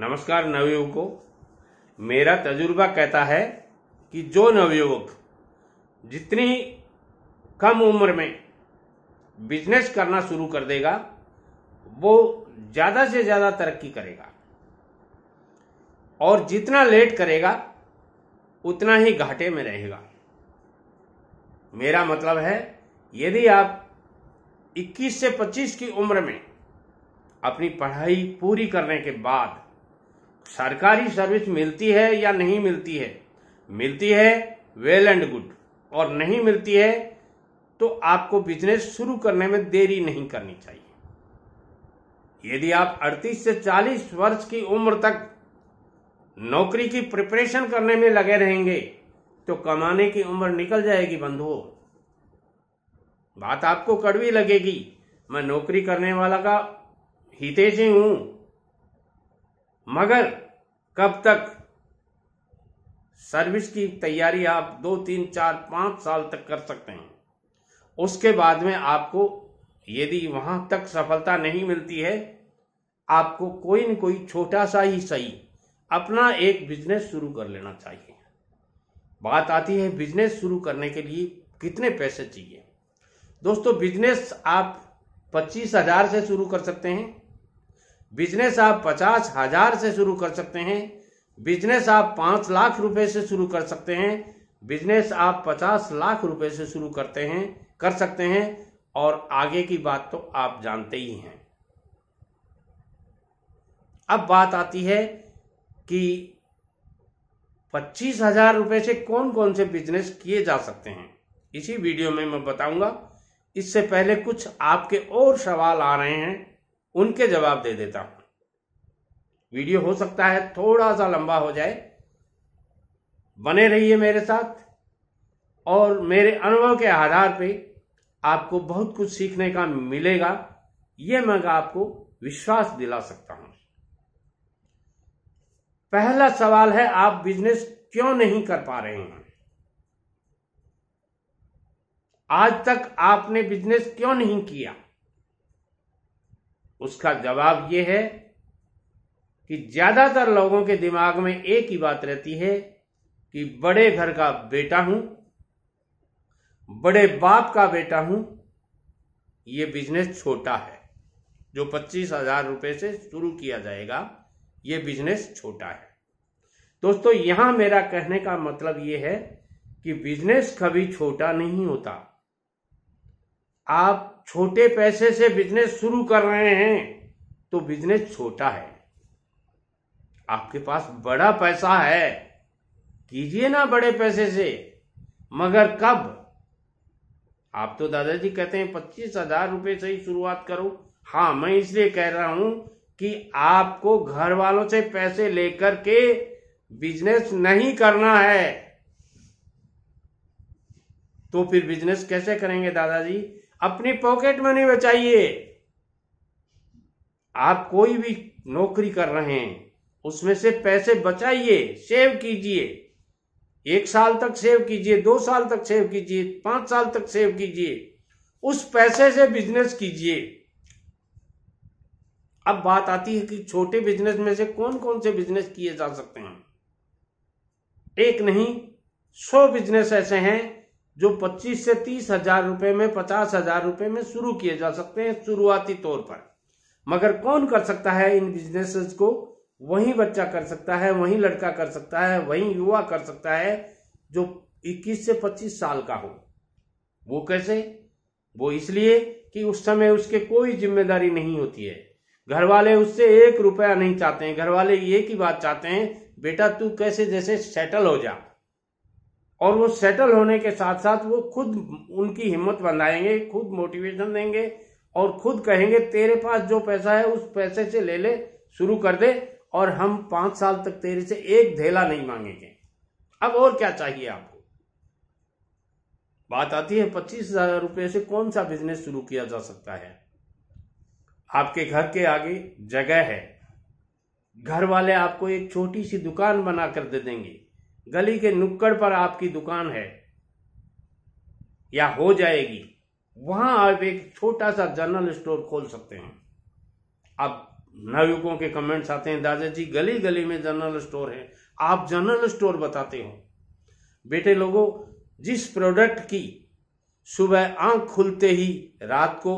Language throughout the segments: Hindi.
नमस्कार नवयुवकों मेरा तजुर्बा कहता है कि जो नवयुवक जितनी कम उम्र में बिजनेस करना शुरू कर देगा वो ज़्यादा से ज़्यादा तरक्की करेगा और जितना लेट करेगा उतना ही घाटे में रहेगा मेरा मतलब है यदि आप 21 से 25 की उम्र में अपनी पढ़ाई पूरी करने के बाद सरकारी सर्विस मिलती है या नहीं मिलती है मिलती है वेल एंड गुड और नहीं मिलती है तो आपको बिजनेस शुरू करने में देरी नहीं करनी चाहिए यदि आप 38 से 40 वर्ष की उम्र तक नौकरी की प्रिपरेशन करने में लगे रहेंगे तो कमाने की उम्र निकल जाएगी बंधुओं बात आपको कड़वी लगेगी मैं नौकरी करने वाला का हितेजी हूं मगर कब तक सर्विस की तैयारी आप दो तीन चार पांच साल तक कर सकते हैं उसके बाद में आपको यदि वहां तक सफलता नहीं मिलती है आपको कोई न कोई छोटा सा ही सही अपना एक बिजनेस शुरू कर लेना चाहिए बात आती है बिजनेस शुरू करने के लिए कितने पैसे चाहिए दोस्तों बिजनेस आप पच्चीस हजार से शुरू कर सकते हैं बिजनेस आप पचास हजार से शुरू कर सकते हैं बिजनेस आप पांच लाख रुपए से शुरू कर सकते हैं बिजनेस आप पचास लाख रुपए से शुरू करते हैं कर सकते हैं और आगे की बात तो आप जानते ही हैं अब बात आती है कि पच्चीस हजार रुपए से कौन कौन से बिजनेस किए जा सकते हैं इसी वीडियो में मैं बताऊंगा इससे पहले कुछ आपके और सवाल आ रहे हैं उनके जवाब दे देता हूं वीडियो हो सकता है थोड़ा सा लंबा हो जाए बने रहिए मेरे साथ और मेरे अनुभव के आधार पे आपको बहुत कुछ सीखने का मिलेगा यह मैं आपको विश्वास दिला सकता हूं पहला सवाल है आप बिजनेस क्यों नहीं कर पा रहे हैं आज तक आपने बिजनेस क्यों नहीं किया उसका जवाब ये है कि ज्यादातर लोगों के दिमाग में एक ही बात रहती है कि बड़े घर का बेटा हूं बड़े बाप का बेटा हूं ये बिजनेस छोटा है जो पच्चीस हजार रुपए से शुरू किया जाएगा ये बिजनेस छोटा है दोस्तों यहां मेरा कहने का मतलब यह है कि बिजनेस कभी छोटा नहीं होता आप छोटे पैसे से बिजनेस शुरू कर रहे हैं तो बिजनेस छोटा है आपके पास बड़ा पैसा है कीजिए ना बड़े पैसे से मगर कब आप तो दादाजी कहते हैं पच्चीस हजार रुपये से ही शुरुआत करो हाँ मैं इसलिए कह रहा हूं कि आपको घर वालों से पैसे लेकर के बिजनेस नहीं करना है तो फिर बिजनेस कैसे करेंगे दादाजी अपनी पॉकेट मनी बचाइए आप कोई भी नौकरी कर रहे हैं उसमें से पैसे बचाइए सेव कीजिए एक साल तक सेव कीजिए दो साल तक सेव कीजिए पांच साल तक सेव कीजिए उस पैसे से बिजनेस कीजिए अब बात आती है कि छोटे बिजनेस में से कौन कौन से बिजनेस किए जा सकते हैं एक नहीं सौ बिजनेस ऐसे हैं जो 25 से तीस हजार रुपए में पचास हजार रुपए में शुरू किए जा सकते हैं शुरुआती तौर पर मगर कौन कर सकता है इन बिजनेसेस को वही बच्चा कर सकता है वही लड़का कर सकता है वही युवा कर सकता है जो 21 से 25 साल का हो वो कैसे वो इसलिए कि उस समय उसके कोई जिम्मेदारी नहीं होती है घर वाले उससे एक रुपया नहीं चाहते हैं घर वाले ये की बात चाहते हैं बेटा तू कैसे जैसे सेटल हो जा और वो सेटल होने के साथ साथ वो खुद उनकी हिम्मत बनाएंगे खुद मोटिवेशन देंगे और खुद कहेंगे तेरे पास जो पैसा है उस पैसे से ले ले शुरू कर दे और हम पांच साल तक तेरे से एक धेला नहीं मांगेंगे अब और क्या चाहिए आपको बात आती है पच्चीस हजार रुपये से कौन सा बिजनेस शुरू किया जा सकता है आपके घर के आगे जगह है घर वाले आपको एक छोटी सी दुकान बनाकर दे देंगे गली के नुक्कड़ पर आपकी दुकान है या हो जाएगी वहां आप एक छोटा सा जनरल स्टोर खोल सकते हैं अब नवयुवकों के कमेंट्स आते हैं दादाजी गली गली में जनरल स्टोर है आप जनरल स्टोर बताते हो बेटे लोगों जिस प्रोडक्ट की सुबह आंख खुलते ही रात को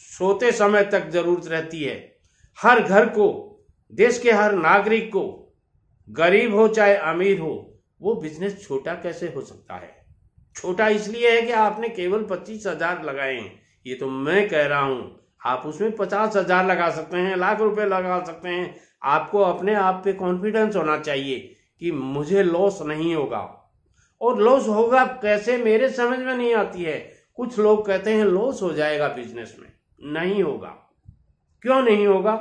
सोते समय तक जरूरत रहती है हर घर को देश के हर नागरिक को गरीब हो चाहे अमीर हो वो बिजनेस छोटा कैसे हो सकता है छोटा इसलिए है कि आपने केवल पच्चीस हजार लगाए हैं ये तो मैं कह रहा हूं आप उसमें पचास हजार लगा सकते हैं लाख रुपए लगा सकते हैं आपको अपने आप पे कॉन्फिडेंस होना चाहिए कि मुझे लॉस नहीं होगा और लॉस होगा कैसे मेरे समझ में नहीं आती है कुछ लोग कहते हैं लॉस हो जाएगा बिजनेस में नहीं होगा क्यों नहीं होगा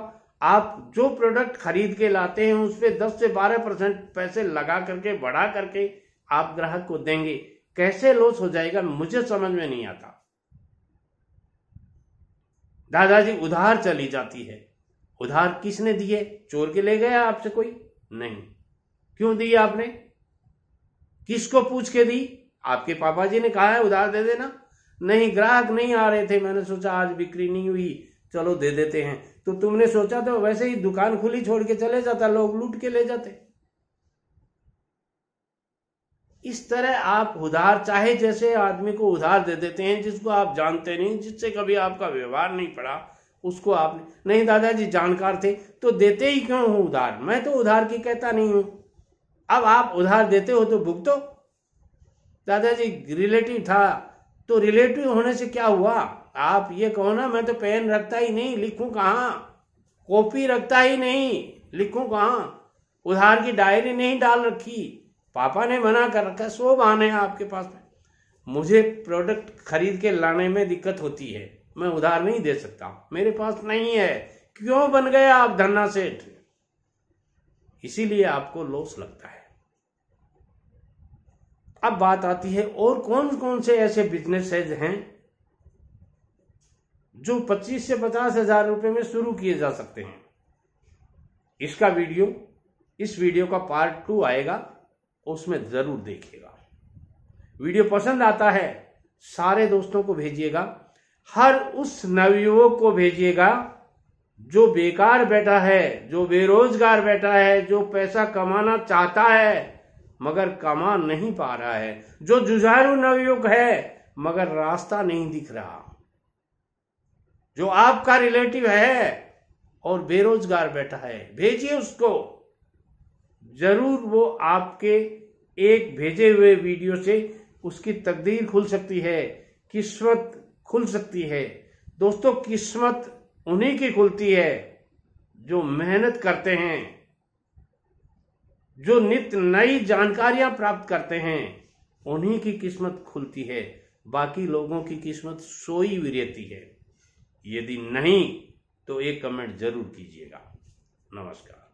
आप जो प्रोडक्ट खरीद के लाते हैं उस पर दस से बारह परसेंट पैसे लगा करके बढ़ा करके आप ग्राहक को देंगे कैसे लॉस हो जाएगा मुझे समझ में नहीं आता दादाजी उधार चली जाती है उधार किसने दिए चोर के ले गया आपसे कोई नहीं क्यों दी आपने किसको पूछ के दी आपके पापा जी ने कहा है उधार दे देना नहीं ग्राहक नहीं आ रहे थे मैंने सोचा आज बिक्री नहीं हुई चलो दे देते हैं तो तुमने सोचा तो वैसे ही दुकान खुली छोड़ के चले जाता लोग लूट के ले जाते इस तरह आप उधार चाहे जैसे आदमी को उधार दे देते हैं जिसको आप जानते नहीं जिससे कभी आपका व्यवहार नहीं पड़ा उसको आपने नहीं दादाजी जानकार थे तो देते ही क्यों हूं उधार मैं तो उधार की कहता नहीं हूं अब आप उधार देते हो तो भुगतो दादाजी रिलेटिव था तो रिलेटिव होने से क्या हुआ आप ये कहो ना मैं तो पेन रखता ही नहीं लिखूं कहाँ कॉपी रखता ही नहीं लिखूं कहाँ उधार की डायरी नहीं डाल रखी पापा ने मना कर रखा सो बहाने आपके पास में मुझे प्रोडक्ट खरीद के लाने में दिक्कत होती है मैं उधार नहीं दे सकता मेरे पास नहीं है क्यों बन गए आप धरना सेठ इसीलिए आपको लॉस लगता है अब बात आती है और कौन कौन से ऐसे बिजनेसेज हैं जो 25 से पचास हजार रुपये में शुरू किए जा सकते हैं इसका वीडियो इस वीडियो का पार्ट टू आएगा उसमें जरूर देखिएगा वीडियो पसंद आता है सारे दोस्तों को भेजिएगा हर उस नवयुवक को भेजिएगा जो बेकार बैठा है जो बेरोजगार बैठा है जो पैसा कमाना चाहता है मगर कमा नहीं पा रहा है जो जुझारू नवयुग है मगर रास्ता नहीं दिख रहा जो आपका रिलेटिव है और बेरोजगार बैठा है भेजिए उसको जरूर वो आपके एक भेजे हुए वीडियो से उसकी तकदीर खुल सकती है किस्मत खुल सकती है दोस्तों किस्मत उन्हीं की खुलती है जो मेहनत करते हैं जो नित्य नई जानकारियां प्राप्त करते हैं उन्हीं की किस्मत खुलती है बाकी लोगों की किस्मत सोई हुई रहती है यदि नहीं तो एक कमेंट जरूर कीजिएगा नमस्कार